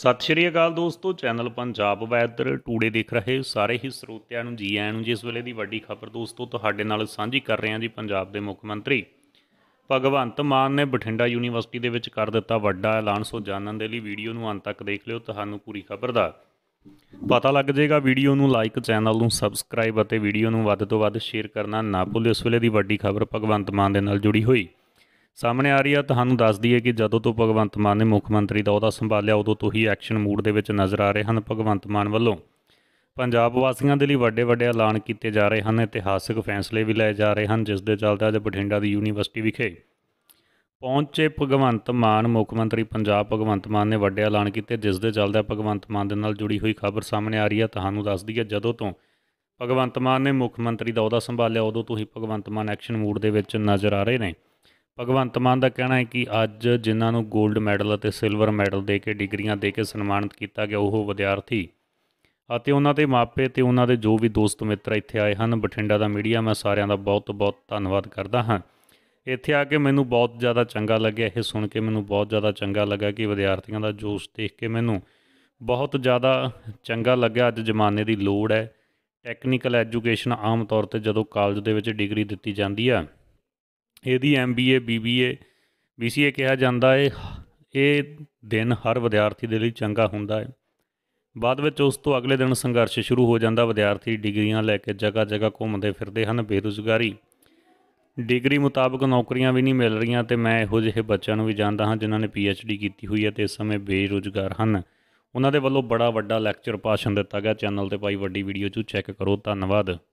ਸਤਿ ਸ਼੍ਰੀ ਅਕਾਲ ਦੋਸਤੋ channel Punjab weather today ਦੇਖ ਰਹੇ ਸਾਰੇ ਹੀ ਸਰੋਤਿਆਂ ਨੂੰ ਜੀ ਆਇਆਂ ਨੂੰ ਜਿਸ ਵੇਲੇ ਦੀ ਵੱਡੀ ਖਬਰ ਦੋਸਤੋ ਤੁਹਾਡੇ ਨਾਲ ਸਾਂਝੀ ਕਰ ਰਹੇ ਹਾਂ ਜੀ ਪੰਜਾਬ ਦੇ ਮੁੱਖ ਮੰਤਰੀ ਭਗਵੰਤ ਮਾਨ ਨੇ ਬਠਿੰਡਾ ਯੂਨੀਵਰਸਿਟੀ ਦੇ ਵਿੱਚ ਕਰ ਦਿੱਤਾ ਵੱਡਾ ਐਲਾਨ ਸੋ ਜਾਣਨ ਦੇ ਲਈ ਵੀਡੀਓ ਨੂੰ ਅੰਤ ਤੱਕ ਦੇਖ ਲਿਓ ਤੁਹਾਨੂੰ ਪੂਰੀ ਖਬਰ ਦਾ ਪਤਾ ਲੱਗ ਜਾਏਗਾ ਵੀਡੀਓ ਨੂੰ ਲਾਈਕ ਚੈਨਲ ਨੂੰ ਸਬਸਕ੍ਰਾਈਬ ਅਤੇ ਵੀਡੀਓ ਨੂੰ ਵੱਧ ਤੋਂ ਵੱਧ ਸ਼ੇਅਰ ਕਰਨਾ ਨਾ ਭੁੱਲਿਓ ਇਸ ਵੇਲੇ ਦੀ ਵੱਡੀ ਖਬਰ ਭਗਵੰਤ ਮਾਨ ਦੇ ਨਾਲ ਜੁੜੀ ਹੋਈ ਸਾਹਮਣੇ ਆ ਰਹੀ ਆ ਤੁਹਾਨੂੰ ਦੱਸ ਦਈਏ ਕਿ ਜਦੋਂ ਤੋਂ ਭਗਵੰਤ ਮਾਨ ਨੇ ਮੁੱਖ ਮੰਤਰੀ ਦਾ ਅਹੁਦਾ ਸੰਭਾਲਿਆ ਉਦੋਂ ਤੋਂ ਹੀ ਐਕਸ਼ਨ ਮੂਡ ਦੇ ਵਿੱਚ ਨਜ਼ਰ ਆ ਰਹੇ ਹਨ ਭਗਵੰਤ ਮਾਨ ਵੱਲੋਂ ਪੰਜਾਬ ਵਾਸੀਆਂ ਦੇ ਲਈ ਵੱਡੇ ਵੱਡੇ ਐਲਾਨ ਕੀਤੇ ਜਾ ਰਹੇ ਹਨ ਇਤਿਹਾਸਿਕ ਫੈਸਲੇ ਵੀ ਲਏ ਜਾ ਰਹੇ ਹਨ ਜਿਸ ਦੇ ਚੱਲਦੇ ਅੱਜ ਬਠਿੰਡਾ ਦੀ ਯੂਨੀਵਰਸਿਟੀ ਵਿਖੇ ਪਹੁੰਚੇ ਭਗਵੰਤ ਮਾਨ ਮੁੱਖ ਮੰਤਰੀ ਪੰਜਾਬ ਭਗਵੰਤ ਮਾਨ ਨੇ ਵੱਡੇ ਐਲਾਨ ਕੀਤੇ ਜਿਸ ਦੇ ਚੱਲਦੇ ਭਗਵੰਤ ਮਾਨ ਦੇ ਨਾਲ ਜੁੜੀ ਹੋਈ ਖਬਰ ਸਾਹਮਣੇ ਆ ਰਹੀ ਹੈ ਤੁਹਾਨੂੰ ਦੱਸ ਦਈਏ ਜਦੋਂ ਤੋਂ ਭਗਵੰਤ ਮਾਨ ਨੇ ਮੁੱਖ ਮੰਤਰੀ ਦਾ ਅਹੁਦਾ ਸੰਭਾਲਿਆ ਉਦੋਂ ਤੋਂ ਹੀ ਭਗਵੰਤ ਮਾਨ ਐਕਸ਼ਨ ਮੂਡ ਦੇ ਵਿੱਚ ਨਜ਼ਰ ਆ ਰਹੇ ਨੇ ਭਗਵੰਤ ਮਾਨ ਦਾ ਕਹਿਣਾ ਹੈ ਕਿ ਅੱਜ ਜਿਨ੍ਹਾਂ ਨੂੰ 골ਡ ਮੈਡਲ ਅਤੇ ਸਿਲਵਰ ਮੈਡਲ ਦੇ ਕੇ ਡਿਗਰੀਆਂ ਦੇ ਕੇ ਸਨਮਾਨਿਤ ਕੀਤਾ ਗਿਆ ਉਹ ਵਿਦਿਆਰਥੀ ਅਤੇ ਉਹਨਾਂ ਦੇ ਮਾਪੇ ਤੇ ਉਹਨਾਂ ਦੇ ਜੋ ਵੀ ਦੋਸਤ ਮਿੱਤਰ ਇੱਥੇ ਆਏ ਹਨ ਬਠਿੰਡਾ ਦਾ ਮੀਡੀਆ ਮੈਂ ਸਾਰਿਆਂ ਦਾ ਬਹੁਤ-ਬਹੁਤ ਧੰਨਵਾਦ ਕਰਦਾ ਹਾਂ ਇੱਥੇ ਆ ਕੇ ਮੈਨੂੰ ਬਹੁਤ ਜ਼ਿਆਦਾ ਚੰਗਾ ਲੱਗਿਆ ਇਹ ਸੁਣ ਕੇ ਮੈਨੂੰ ਬਹੁਤ ਜ਼ਿਆਦਾ ਚੰਗਾ ਲੱਗਾ ਕਿ ਵਿਦਿਆਰਥੀਆਂ ਦਾ ਜੋਸ਼ ਦੇਖ ਕੇ ਮੈਨੂੰ ਬਹੁਤ ਜ਼ਿਆਦਾ ਚੰਗਾ ਲੱਗਿਆ ਅੱਜ ਜ਼ਮਾਨੇ ਦੀ ਲੋੜ ਹੈ ਟੈਕਨੀਕਲ ਐਜੂਕੇਸ਼ਨ ਆਮ ਤੌਰ ਤੇ ਜਦੋਂ ਕਾਲਜ ਦੇ ਵਿੱਚ ਡਿਗਰੀ ਦਿੱਤੀ ਜਾਂਦੀ ਆ ਇਹਦੀ ਐਮਬੀਏ ਬੀਬੀਏ ਬੀਸੀਏ ਕਿਹਾ ਜਾਂਦਾ ਹੈ ਇਹ ਦਿਨ ਹਰ ਵਿਦਿਆਰਥੀ ਦੇ ਲਈ ਚੰਗਾ ਹੁੰਦਾ ਹੈ ਬਾਅਦ ਵਿੱਚ ਉਸ ਤੋਂ ਅਗਲੇ ਦਿਨ ਸੰਘਰਸ਼ ਸ਼ੁਰੂ ਹੋ ਜਾਂਦਾ ਵਿਦਿਆਰਥੀ ਡਿਗਰੀਆਂ ਲੈ ਕੇ ਜਗਾ ਜਗਾ ਘੁੰਮਦੇ ਫਿਰਦੇ ਹਨ ਬੇਰੁਜ਼ਗਾਰੀ ਡਿਗਰੀ ਮੁਤਾਬਕ ਨੌਕਰੀਆਂ ਵੀ ਨਹੀਂ ਮਿਲ ਰਹੀਆਂ ਤੇ ਮੈਂ ਇਹੋ ਜਿਹੇ ਬੱਚਿਆਂ ਨੂੰ ਵੀ ਜਾਣਦਾ ਹਾਂ ਜਿਨ੍ਹਾਂ ਨੇ ਪੀਐਚਡੀ ਕੀਤੀ ਹੋਈ ਹੈ ਤੇ ਇਸ ਸਮੇਂ ਬੇਰੁਜ਼ਗਾਰ ਹਨ ਉਹਨਾਂ ਦੇ ਵੱਲੋਂ ਬੜਾ ਵੱਡਾ ਲੈਕਚਰ ਪਾਸ਼ਨ ਦਿੱਤਾ ਗਿਆ ਚੈਨਲ ਤੇ ਪਾਈ ਵੱਡੀ ਵੀਡੀਓ ਚੋਂ ਚੈੱਕ ਕਰੋ ਧੰਨਵਾਦ